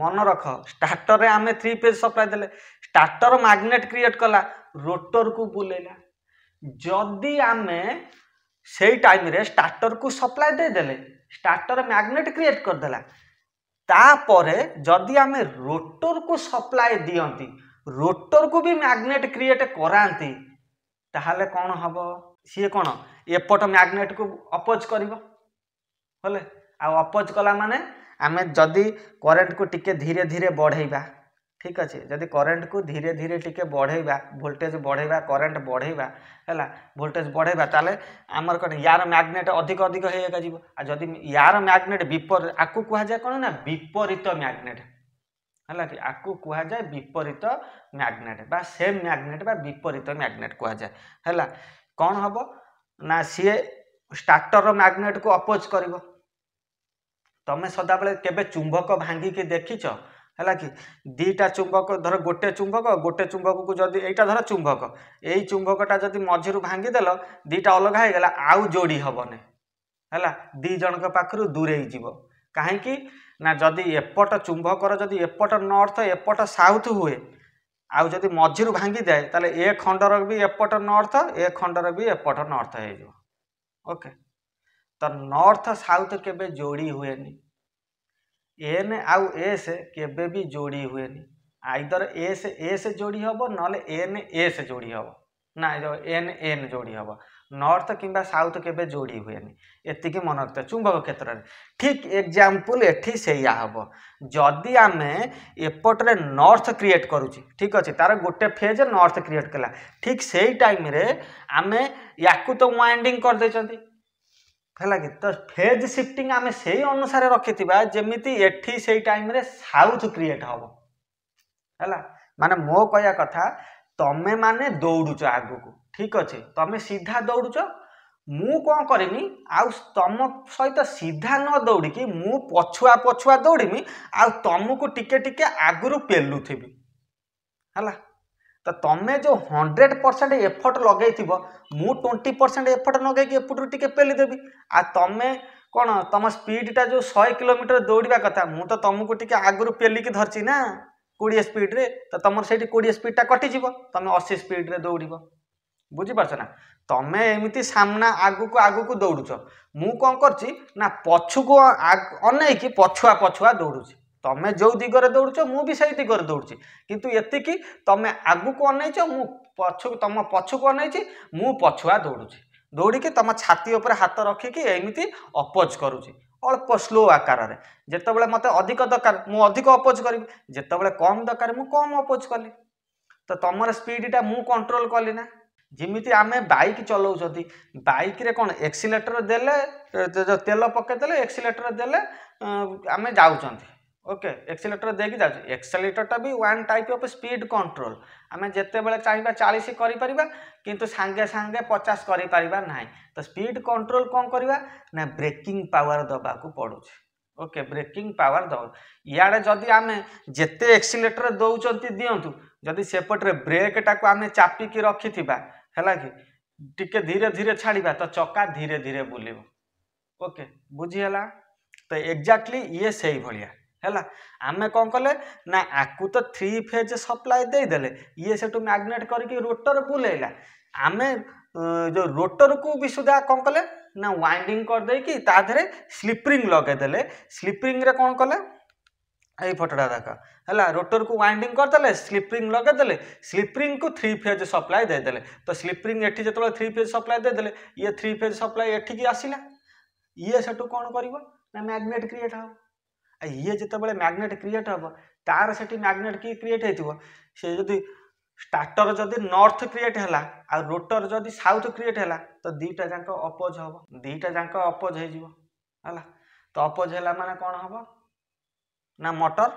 ମନେ ରଖ ଷ୍ଟାର୍ଟରରେ ଆମେ ଥ୍ରୀ ଫେଜ୍ ସପ୍ଲାଏ ଦେଲେ ଷ୍ଟାର୍ଟର ମ୍ୟାଗ୍ନେଟ୍ କ୍ରିଏଟ୍ କଲା ରୋଟରକୁ ବୁଲେଇଲା ଯଦି ଆମେ ସେଇ ଟାଇମ୍ରେ ଷ୍ଟାର୍ଟରକୁ ସପ୍ଲାଏ ଦେଇଦେଲେ ଷ୍ଟାର୍ଟର ମ୍ୟାଗ୍ନେଟ୍ କ୍ରିଏଟ୍ କରିଦେଲା ତାପରେ ଯଦି ଆମେ ରୋଟରକୁ ସପ୍ଲାଏ ଦିଅନ୍ତି ରୋଟରକୁ ବି ମ୍ୟାଗ୍ନେଟ୍ କ୍ରିଏଟ୍ କରାନ୍ତି ତାହେଲେ କ'ଣ ହେବ ସିଏ କ'ଣ ଏପଟ ମ୍ୟାଗ୍ନେଟ୍କୁ ଅପୋଜ୍ କରିବ ବୋଲେ ଆଉ ଅପୋଜ୍ କଲା ମାନେ ଆମେ ଯଦି କରେଣ୍ଟକୁ ଟିକେ ଧୀରେ ଧୀରେ ବଢ଼େଇବା ଠିକ୍ ଅଛି ଯଦି କରେଣ୍ଟକୁ ଧୀରେ ଧୀରେ ଟିକେ ବଢ଼େଇବା ଭୋଲ୍ଟେଜ୍ ବଢ଼େଇବା କରେଣ୍ଟ ବଢ଼େଇବା ହେଲା ଭୋଲ୍ଟେଜ୍ ବଢ଼େଇବା ତାହେଲେ ଆମର କ'ଣ ୟାର ମ୍ୟାଗ୍ନେଟ୍ ଅଧିକ ଅଧିକ ହେଇଯାକ ଯିବ ଆଉ ଯଦି ୟାର ମ୍ୟାଗ୍ନେଟ୍ ବିପରୀତ ଆକୁ କୁହାଯାଏ କ'ଣ ନା ବିପରୀତ ମ୍ୟାଗ୍ନେଟ୍ ହେଲା କି ଆକୁ କୁହାଯାଏ ବିପରୀତ ମ୍ୟାଗ୍ନେଟ୍ ବା ସେମ୍ ମ୍ୟାଗ୍ନେଟ୍ ବା ବିପରୀତ ମ୍ୟାଗ୍ନେଟ୍ କୁହାଯାଏ ହେଲା କ'ଣ ହେବ ନା ସିଏ ଷ୍ଟାର୍ଟରର ମ୍ୟାଗ୍ନେଟ୍କୁ ଅପୋଜ୍ କରିବ ତମେ ସଦାବେଳେ କେବେ ଚୁମ୍ବକ ଭାଙ୍ଗିକି ଦେଖିଛ ହେଲା କି ଦୁଇଟା ଚୁମ୍ବକ ଧର ଗୋଟେ ଚୁମ୍ବକ ଗୋଟେ ଚୁମ୍ବକକୁ ଯଦି ଏଇଟା ଧର ଚୁମ୍ବକ ଏଇ ଚୁମ୍ବକଟା ଯଦି ମଝିରୁ ଭାଙ୍ଗିଦେଲ ଦୁଇଟା ଅଲଗା ହେଇଗଲା ଆଉ ଯୋଡ଼ି ହେବନି ହେଲା ଦୁଇ ଜଣଙ୍କ ପାଖରୁ ଦୂରେଇ ଯିବ କାହିଁକି ନା ଯଦି ଏପଟ ଚୁମ୍ବକର ଯଦି ଏପଟ ନର୍ଥ ଏପଟ ସାଉଥ୍ ହୁଏ ଆଉ ଯଦି ମଝିରୁ ଭାଙ୍ଗିଯାଏ ତାହେଲେ ଏ ଖଣ୍ଡର ବି ଏପଟ ନର୍ଥ ଏ ଖଣ୍ଡର ବି ଏପଟ ନର୍ଥ ହେଇଯିବ ଓକେ ତ ନର୍ଥ ସାଉଥ୍ କେବେ ଯୋଡ଼ି ହୁଏନି ଏନ୍ ଆଉ ଏସ୍ କେବେ ବି ଯୋଡ଼ି ହୁଏନି ଆଇଦର ଏସ୍ ଏସ୍ ଯୋଡ଼ି ହେବ ନହେଲେ ଏନ୍ ଏସ୍ ଯୋଡ଼ି ହେବ ନା ଏନ୍ ଏନ୍ ଯୋଡ଼ି ହେବ নর্থ কিংবা সাউথ কেবে যোড়ি হুয়ে এতিকি মনে রাখতে চুম্বক ক্ষেত্রের ঠিক এক্সাম্পল এটি সেইয়া হব যদি আমি এপটরে নর্থ ক্রিয়েট করুছি ঠিক আছে তার গোটে ফেজ নর্থ ক্রিয়েট কলা ঠিক সেই টাইমরে আমি ইয়াকু তো ওয়াইন্ডিং করেদেছেন ହେଲା କି ତ ଫେଜ୍ ସିଫ୍ଟିଂ ଆମେ ସେଇ ଅନୁସାରେ ରଖିଥିବା ଯେମିତି ଏଠି ସେଇ ଟାଇମ୍ରେ ସାଉଥ୍ କ୍ରିଏଟ୍ ହେବ ହେଲା ମାନେ ମୋ କହିବା କଥା ତମେମାନେ ଦୌଡ଼ୁଛ ଆଗକୁ ঠিক ଅଛି ତମେ ସିଧା ଦୌଡ଼ୁଛ ମୁଁ କ'ଣ କରିମି ଆଉ ତମ ସହିତ ସିଧା ନ ଦୌଡ଼ିକି ମୁଁ ପଛୁଆ ପଛୁଆ ଦୌଡ଼ିମି ଆଉ ତମକୁ ଟିକେ ଟିକେ ଆଗରୁ ପେଲୁଥିବି ହେଲା ତ ତମେ ଯେଉଁ ହଣ୍ଡ୍ରେଡ଼ ପରସେଣ୍ଟ ଏଫର୍ଟ ଲଗେଇଥିବ ମୁଁ ଟ୍ୱେଣ୍ଟି ପରସେଣ୍ଟ ଏଫର୍ଟ ଲଗେଇକି ଏପଟରୁ ଟିକେ ପେଲିଦେବି ଆଉ ତମେ କ'ଣ ତମ ସ୍ପିଡ଼ଟା ଯେଉଁ ଶହେ କିଲୋମିଟର ଦୌଡ଼ିବା କଥା ମୁଁ ତ ତମକୁ ଟିକେ ଆଗରୁ ପେଲିକି ଧରିଛି ନା କୋଡ଼ିଏ ସ୍ପିଡ଼ରେ ତ ତମର ସେଇଠି କୋଡ଼ିଏ ସ୍ପିଡ଼ଟା କଟିଯିବ ତମେ ଅଶୀ ସ୍ପିଡ଼ରେ ଦୌଡ଼ିବ বুঝিপারছ না ତମେ ଏମିତି ସାମ୍ନା ଆଗକୁ ଆଗକୁ ଦୌଡ଼ୁଛ ମୁଁ କ'ଣ କରିଛି ନା ପଛକୁ ଅନେଇକି ପଛୁଆ ପଛୁଆ ଦୌଡ଼ୁଛି ତମେ ଯେଉଁ ଦିଗରେ ଦୌଡ଼ୁଛ ମୁଁ ବି ସେଇ ଦିଗରେ ଦୌଡ଼ୁଛି କିନ୍ତୁ ଏତିକି ତମେ ଆଗକୁ ଅନେଇଛ ମୁଁ ପଛକୁ ତମ ପଛକୁ ଅନେଇଛି ମୁଁ ପଛୁଆ ଦୌଡ଼ୁଛି ଦୌଡ଼ିକି ତମ ଛାତି ଉପରେ ହାତ ରଖିକି ଏମିତି ଅପୋଜ୍ କରୁଛି ଅଳ୍ପ ସ୍ଲୋ ଆକାରରେ ଯେତେବେଳେ ମୋତେ ଅଧିକ ଦରକାର ମୁଁ ଅଧିକ ଅପୋଜ୍ କରିବି ଯେତେବେଳେ କମ୍ ଦରକାର ମୁଁ କମ୍ ଅପୋଜ୍ କଲି ତ ତମର ସ୍ପିଡ଼୍ଟା ମୁଁ କଣ୍ଟ୍ରୋଲ୍ କଲି ନା ଯେମିତି ଆମେ ବାଇକ୍ ଚଲାଉଛନ୍ତି ବାଇକ୍ରେ କ'ଣ ଏକ୍ସିଲେଟର୍ ଦେଲେ ତେଲ ପକାଇଦେଲେ ଏକ୍ସିଲେଟର୍ ଦେଲେ ଆମେ ଯାଉଛନ୍ତି ଓକେ ଏକ୍ସିଲେଟର୍ ଦେଇକି ଯାଉଛୁ ଏକ୍ସିଲେଟର୍ଟା ବି one type of speed control ଆମେ ଯେତେବେଳେ ଚାହିଁବା ଚାଳିଶ କରିପାରିବା କିନ୍ତୁ ସାଙ୍ଗେ ସାଙ୍ଗେ ପଚାଶ କରିପାରିବା ନାହିଁ ତ ସ୍ପିଡ୍ କଣ୍ଟ୍ରୋଲ୍ କ'ଣ କରିବା ନା ବ୍ରେକିଂ ପାୱାର ଦେବାକୁ ପଡ଼ୁଛି ଓକେ ବ୍ରେକିଂ ପାୱାର ଦେବ ଇଆଡ଼େ ଯଦି ଆମେ ଯେତେ ଏକ୍ସିଲେଟର୍ ଦେଉଛନ୍ତି ଦିଅନ୍ତୁ जदि सेपटे ब्रेक टाक आम चापिकी रखिवा है कि টিকে ধীরে ধীরে ছাড়া তো চকা ধীরে ধীরে বুলব ওকে বুঝিগলা তো এক্জাক্টলি ইয়ে সেই ভাইয়া হল আমি কম কলে না আকু তো থ্রি ফেজ সপ্লাই দেইদেলে ইয়ে সেটু ম্যাগনেট করি রোটর বুলাইলা আমি যে রোটর কু বি সুদ্ধা কম কলে না ওয়াইন্ডিং করেদি তা দেহে স্লিপরিং লগাইদেলে স্লিপরিংরে কম কলে এই ফটোটা দেখা ହେଲା ରୋଟରକୁ ୱାଇଣ୍ଡିଂ କରିଦେଲେ ସ୍ଲିପରିଂ ଲଗେଇଦେଲେ ସ୍ଲିପରିଂକୁ ଥ୍ରୀ ଫେଜ୍ ସପ୍ଲାଏ ଦେଇଦେଲେ ତ ସ୍ଲିପରିଂ ଏଠି ଯେତେବେଳେ ଥ୍ରୀ ଫେଜ୍ ସପ୍ଲାଏ ଦେଇଦେଲେ ଇଏ ଥ୍ରୀ ଫେଜ୍ ସପ୍ଲାଏ ଏଠିକି ଆସିଲା ଇଏ ସେଠୁ କ'ଣ କରିବ ନା ମ୍ୟାଗ୍ନେଟ୍ କ୍ରିଏଟ୍ ହେବ ଆଉ ଇଏ ଯେତେବେଳେ ମ୍ୟାଗ୍ନେଟ୍ କ୍ରିଏଟ୍ ହେବ ତାର ସେଠି ମ୍ୟାଗ୍ନେଟ୍ କି କ୍ରିଏଟ୍ ହେଇଥିବ ସେ ଯଦି ଷ୍ଟାର୍ଟର ଯଦି ନର୍ଥ କ୍ରିଏଟ୍ ହେଲା ଆଉ ରୋଟର ଯଦି ସାଉଥ୍ କ୍ରିଏଟ୍ ହେଲା ତ ଦୁଇଟା ଯାକ ଅପୋଜ୍ ହେବ ଦୁଇଟା ଯାକ ଅପୋଜ୍ ହେଇଯିବ ହେଲା ତ ଅପୋଜ୍ ହେଲା ମାନେ କ'ଣ ହେବ ना मटर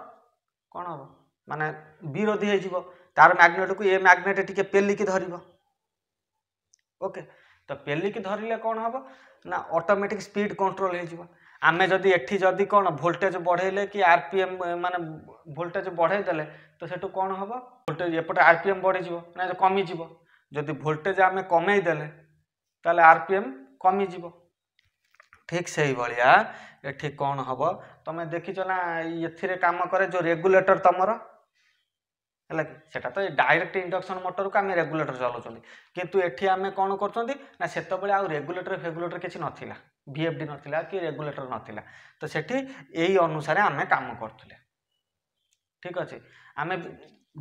कौन हम मान विरोधी हो तार मैग्नेट को ये मैग्नेट टी पेलिकी धरव ओके तो पेलिकी धरले कौन हम ना अटोमेटिक स्पीड कंट्रोल होमें आम जदि एटी कौन भोल्टेज बढ़ेले कि आरपीएम मान भोल्टेज बढ़ेदे तो सेठू कौन हम भोल्टेज एपटे आरपीएम बढ़ीज ना कमिज जदि भोल्टेज आम कमेदे तो आरपीएम कमिज ଠିକ୍ ସେଇଭଳିଆ ଏଠି କ'ଣ ହେବ ତୁମେ ଦେଖିଛ ନା ଏଥିରେ କାମ କରେ ଯେଉଁ ରେଗୁଲେଟର୍ ତୁମର ହେଲା କି ସେଟା ତ ଡାଇରେକ୍ଟ ଇଣ୍ଡକ୍ସନ୍ ମଟରକୁ ଆମେ ରେଗୁଲେଟର୍ ଚଲାଉଛନ୍ତି କିନ୍ତୁ ଏଠି ଆମେ କ'ଣ କରୁଛନ୍ତି ନା ସେତେବେଳେ ଆଉ ରେଗୁଲେଟର୍ ଫେଗୁଲେଟର୍ କିଛି ନଥିଲା ଭିଏଫ୍ଡି ନଥିଲା କି ରେଗୁଲେଟର୍ ନଥିଲା ତ ସେଠି ଏଇ ଅନୁସାରେ ଆମେ କାମ କରୁଥିଲେ ଠିକ୍ ଅଛି ଆମେ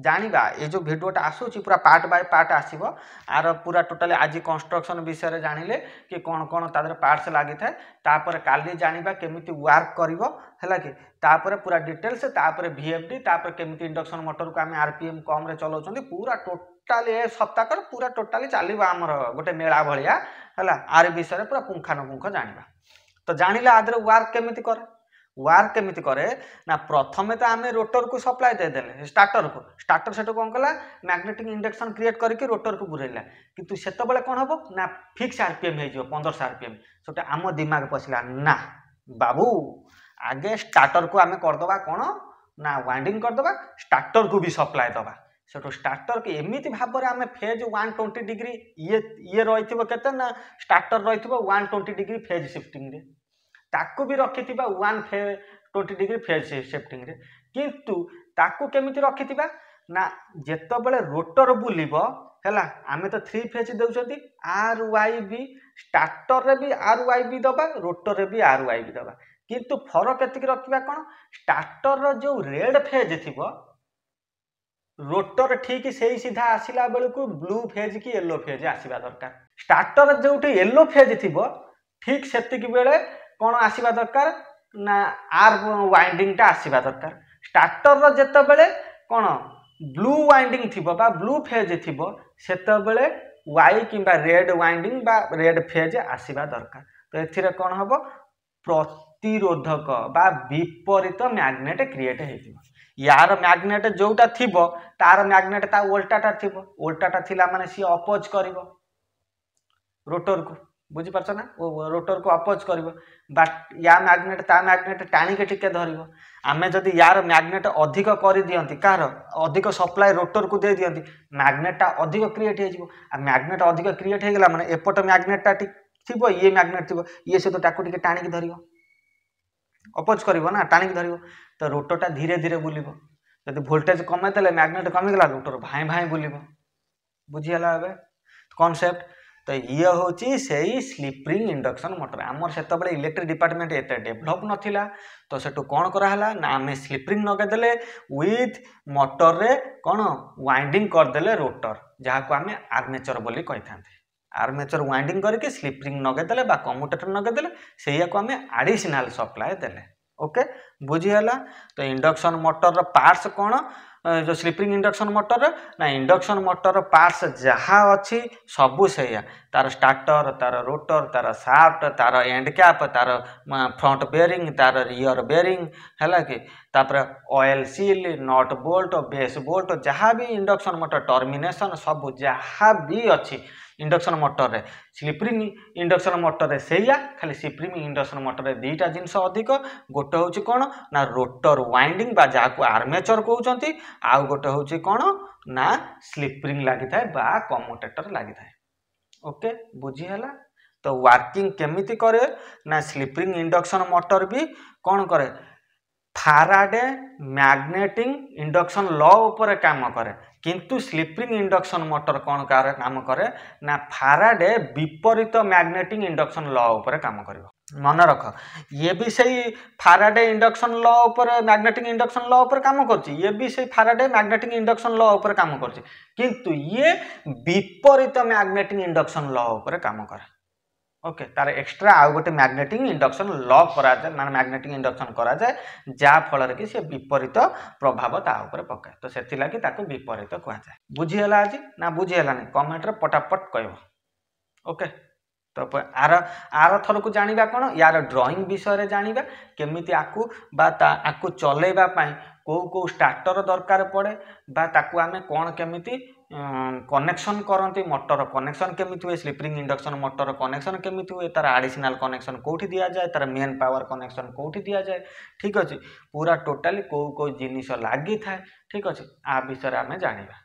ଜାଣିବା ଏ ଯେଉଁ ଭିଡ଼ିଓଟା ଆସୁଛି ପୁରା ପାର୍ଟ ବାଇ ପାର୍ଟ ଆସିବ ଆର ପୁରା ଟୋଟାଲି ଆଜି କନଷ୍ଟ୍ରକ୍ସନ୍ ବିଷୟରେ ଜାଣିଲେ କି କ'ଣ କ'ଣ ତା ଦେହରେ ପାର୍ଟସ୍ ଲାଗିଥାଏ ତାପରେ କାଲି ଜାଣିବା କେମିତି ୱାର୍କ କରିବ ହେଲା କି ତାପରେ ପୁରା ଡିଟେଲ୍ସ ତାପରେ ଭି ଏଫ୍ ଡି ତାପରେ କେମିତି ଇଣ୍ଡକ୍ସନ୍ ମଟରକୁ ଆମେ ଆର୍ ପି ଏମ୍ କମ୍ରେ ଚଲାଉଛନ୍ତି ପୁରା ଟୋଟାଲି ଏ ସପ୍ତାହକର ପୁରା ଟୋଟାଲି ଚାଲିବ ଆମର ଗୋଟେ ମେଳା ଭଳିଆ ହେଲା ଆରି ବିଷୟରେ ପୁରା ପୁଙ୍ଖାନୁପୁଙ୍ଖ ଜାଣିବା ତ ଜାଣିଲେ ଆଦେହରେ ୱାର୍କ କେମିତି କରେ ওয়ার্ক কেমিতি করে না প্রথমে তো আমি রোটরকু সপ্লাই দেদেলে স্টার্টরকু স্টার্টর সেটু কম কলা ম্যাগনেটিক ইন্ডকশন ক্রিয়েট করিকি রোটরকু বুড়াইলা কিন্তু সেতবে কম হব না ফিক্স আরপিএম হয়ে যাব পনেরোশো আরপিএম সেটা আম দিমাগ পশিলা না বাবু আগে স্টার্টরকু আমি করদবা কোণ না ওয়াইন্ডিং করদবা স্টার্টরকু বি সপ্লাই দবা সেটু স্টার্টরকে এমিতি ভাবে আমি ফেজ ওয়ান টোয়েন্টি ডিগ্রি ইয়ে ইয়ে রয়েছে কেতে না স্টার্টর রয়েছে ওয়ান টোয়েন্টি ডিগ্রি ফেজ সিফটিংরে ତାକୁ ବି ରଖିଥିବା ୱାନ୍ ଫେ ଟ୍ୱେଣ୍ଟି ଡିଗ୍ରୀ ଫେଜ୍ ସିଫ୍ଟିଂରେ କିନ୍ତୁ ତାକୁ କେମିତି ରଖିଥିବା ନା ଯେତେବେଳେ ରୋଟର ବୁଲିବ ହେଲା ଆମେ ତ ଥ୍ରୀ ଫେଜ୍ ଦେଉଛନ୍ତି ଆର୍ ୱାଇ ବି ଷ୍ଟାର୍ଟରରେ ବି ଆର୍ ୱାଇ ବି ଦେବା ରୋଟରରେ ବି ଆର୍ ୱାଇ ବି ଦେବା କିନ୍ତୁ ଫରକ ଏତିକି ରଖିବା କ'ଣ ଷ୍ଟାର୍ଟରର ଯେଉଁ ରେଡ୍ ଫେଜ୍ ଥିବ ରୋଟର ଠିକ୍ ସେଇ ସିଧା ଆସିଲା ବେଳକୁ ବ୍ଲୁ ଫେଜ୍ କି ୟେଲୋ ଫେଜ୍ ଆସିବା ଦରକାର ଷ୍ଟାର୍ଟର ଯେଉଁଠି ୟେଲୋ ଫେଜ୍ ଥିବ ଠିକ୍ ସେତିକି ବେଳେ କ'ଣ ଆସିବା ଦରକାର ନା ଆର୍ ୱାଇଣ୍ଡିଂଟା ଆସିବା ଦରକାର ଷ୍ଟାର୍ଟରର ଯେତେବେଳେ କ'ଣ ବ୍ଲୁ ୱାଇଣ୍ଡିଂ ଥିବ ବା ବ୍ଲୁ ଫେଜ୍ ଥିବ ସେତେବେଳେ ୱାଇ କିମ୍ବା ରେଡ୍ ୱାଇଣ୍ଡିଂ ବା ରେଡ୍ ଫେଜ୍ ଆସିବା ଦରକାର ତ ଏଥିରେ କ'ଣ ହେବ ପ୍ରତିରୋଧକ ବା ବିପରୀତ ମ୍ୟାଗ୍ନେଟ୍ କ୍ରିଏଟ୍ ହେଇଥିବ ୟାର ମ୍ୟାଗ୍ନେଟ୍ ଯେଉଁଟା ଥିବ ତାର ମ୍ୟାଗ୍ନେଟ୍ ତା ଓଲ୍ଟାଟା ଥିବ ଓଲ୍ଟାଟା ଥିଲା ମାନେ ସିଏ ଅପୋଜ୍ କରିବ ରୋଟରକୁ बुझिपना रोटर को अपोज कर या मैग्नेट ता मैग्नेट टाणी टी धर आम जदि यार मैग्नेट अधिक कर दिखती कहार अधिक सप्लाई रोटर को दे दिखती मैग्नेटा अधिक क्रिएट हो मैग्नेट अधिक क्रिएट हो गला मैंने एपट मैग्नेटा थी ये मैग्नेट थी ये सहित टाइम टाणी धरव अपोज करना टाणी धरव तो रोटरटा धीरे धीरे बुल भोल्टेज कमे मैग्नेट कमीगला रोटर भाई भाई बुल बुझीगला कनसेप्ट ତ ଇଏ ହେଉଛି ସେଇ ସ୍ଲିପରିଂ ଇଣ୍ଡକ୍ସନ୍ ମଟର ଆମର ସେତେବେଳେ ଇଲେକ୍ଟ୍ରିକ୍ ଡିପାର୍ଟମେଣ୍ଟ ଏତେ ଡେଭଲପ୍ ନଥିଲା ତ ସେଠୁ କ'ଣ କରାହେଲା ନା ଆମେ ସ୍ଲିପରିଂ ଲଗାଇଦେଲେ ୱିଥ୍ ମଟରରେ କ'ଣ ୱାଇଣ୍ଡିଂ କରିଦେଲେ ରୋଟର ଯାହାକୁ ଆମେ ଆର୍ମେଚର ବୋଲି କହିଥାନ୍ତି ଆର୍ମେଚର ୱାଇଣ୍ଡିଂ କରିକି ସ୍ଲିପରିଂ ଲଗାଇଦେଲେ ବା କମ୍ୟୁଟେଟର ଲଗାଇଦେଲେ ସେଇଆକୁ ଆମେ ଆଡ଼ିସିନାଲ୍ ସପ୍ଲାଏ ଦେଲେ ଓକେ ବୁଝିହେଲା ତ ଇଣ୍ଡକ୍ସନ୍ ମଟରର ପାର୍ଟସ୍ କ'ଣ स्पिङ इन्डक्सन मोटर न इन्डक्सन मोटर पार्ट्स जहाँ सब सबुस तार स्टार्टर तार रोटर तार साफ्ट तार एंड कैप तार फ्रंट बेरींग तार रिअर बेरींग है कि ऑयल सिल नट बोल्ट बेस बोल्ट जहाँ भी इंडक्शन मोटर टर्मिनेसन सब जहाँ भी अच्छी इंडक्शन मोटर रे स्लीप्रिंग इंडक्शन मोटर रे से खाली स्लीप्रिंग इंडक्शन मोटर रे दुटा जिनस अधिक गोटे हूँ कौन ना रोटर वाइंडिंग जहाँ को आर्मेचर कहते आउ गोटे हूँ कौन ना स्लीप्रिंग लगी कम्यूटेटर लगी ଓକେ ବୁଝିହେଲା ତ ୱାର୍କିଂ କେମିତି କରେ ନା ସ୍ଲିପିଂ ଇଣ୍ଡକ୍ସନ୍ ମଟର ବି କ'ଣ କରେ ଫାରାଡେ ମ୍ୟାଗ୍ନେଟିଂ ଇଣ୍ଡକ୍ସନ୍ ଲ ଉପରେ କାମ କରେ କିନ୍ତୁ ସ୍ଲିପିଂ ଇଣ୍ଡକ୍ସନ୍ ମଟର କ'ଣ କାମ କରେ ନା ଫାରାଡେ ବିପରୀତ ମ୍ୟାଗ୍ନେଟିଂ ଇଣ୍ଡକ୍ସନ୍ ଲ ଉପରେ କାମ କରିବ ମନେ ରଖ ଇଏ ବି ସେଇ ଫାରାଡେ ଇଣ୍ଡକ୍ସନ୍ ଲ ଉପରେ ମ୍ୟାଗ୍ନେଟିକ୍ ଇଣ୍ଡକ୍ସନ୍ ଲ ଉପରେ କାମ କରୁଛି ଇଏ ବି ସେଇ ଫାରାଡେ ମ୍ୟାଗ୍ନେଟିକ୍ ଇଣ୍ଡକ୍ସନ୍ ଲ ଉପରେ କାମ କରୁଛି କିନ୍ତୁ ଇଏ ବିପରୀତ ମ୍ୟାଗ୍ନେଟିକ୍ ଇଣ୍ଡକ୍ସନ୍ ଲ ଉପରେ କାମ କରେ ଓକେ ତାର ଏକ୍ସଟ୍ରା ଆଉ ଗୋଟେ ମ୍ୟାଗ୍ନେଟିକ୍ ଇଣ୍ଡକ୍ସନ୍ ଲ କରାଯାଏ ମାନେ ମ୍ୟାଗ୍ନେଟିକ୍ ଇଣ୍ଡକ୍ସନ୍ କରାଯାଏ ଯାହାଫଳରେ କି ସେ ବିପରୀତ ପ୍ରଭାବ ତା ଉପରେ ପକାଏ ତ ସେଥିଲାଗି ତାକୁ ବିପରୀତ କୁହାଯାଏ ବୁଝିହେଲା ଆଜି ନା ବୁଝିହେଲାନି କମେଣ୍ଟରେ ପଟାପଟ କହିବ ଓକେ ତ ଆର ଆର ଥରକୁ ଜାଣିବା କ'ଣ ୟାର ଡ୍ରଇଂ ବିଷୟରେ ଜାଣିବା କେମିତି ଆକୁ ବା ତା ଆକୁ ଚଲେଇବା ପାଇଁ କେଉଁ କେଉଁ ଷ୍ଟାର୍ଟର ଦରକାର ପଡ଼େ ବା ତାକୁ ଆମେ କ'ଣ କେମିତି କନେକ୍ସନ୍ କରନ୍ତି ମଟର କନେକ୍ସନ୍ କେମିତି ହୁଏ ସ୍ଲିପରିଂ ଇଣ୍ଡକ୍ସନ୍ ମଟର କନେକ୍ସନ୍ କେମିତି ହୁଏ ତା'ର ଆଡ଼ିସିନାଲ୍ କନେକ୍ସନ୍ କେଉଁଠି ଦିଆଯାଏ ତା'ର ମେନ୍ ପାୱାର କନେକ୍ସନ୍ କେଉଁଠି ଦିଆଯାଏ ଠିକ୍ ଅଛି ପୁରା ଟୋଟାଲି କେଉଁ କେଉଁ ଜିନିଷ ଲାଗିଥାଏ ଠିକ୍ ଅଛି ଆ ବିଷୟରେ ଆମେ ଜାଣିବା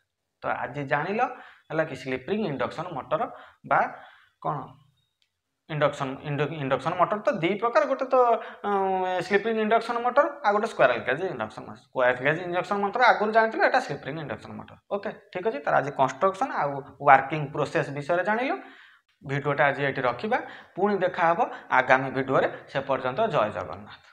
ତ ଆଜି ଜାଣିଲ ହେଲା କି ସ୍ଲିପରିଂ ଇଣ୍ଡକ୍ସନ୍ ମଟର ବା କ'ଣ ইন্ডকশন ইন্ডকশন মটর তো দুই প্রকার গোটে তো স্লিপিং ইন্ডকশন মটর আর গোটে squirrel cage induction squirrel cage induction motor আগুন জাঁলে এটা স্লিপিং ইন্ডকশন মটর ওকে ঠিক আছে তার আজ কনস্ট্রকশন আউ ওয়ার্কিং প্রোসেস বিষয়ে জাঁলু ভিডিওটা আজ এটি রখিবা পুঁ দেখা হব আগামী ভিডিওরে সে পর্যন্ত জয় জগন্নাথ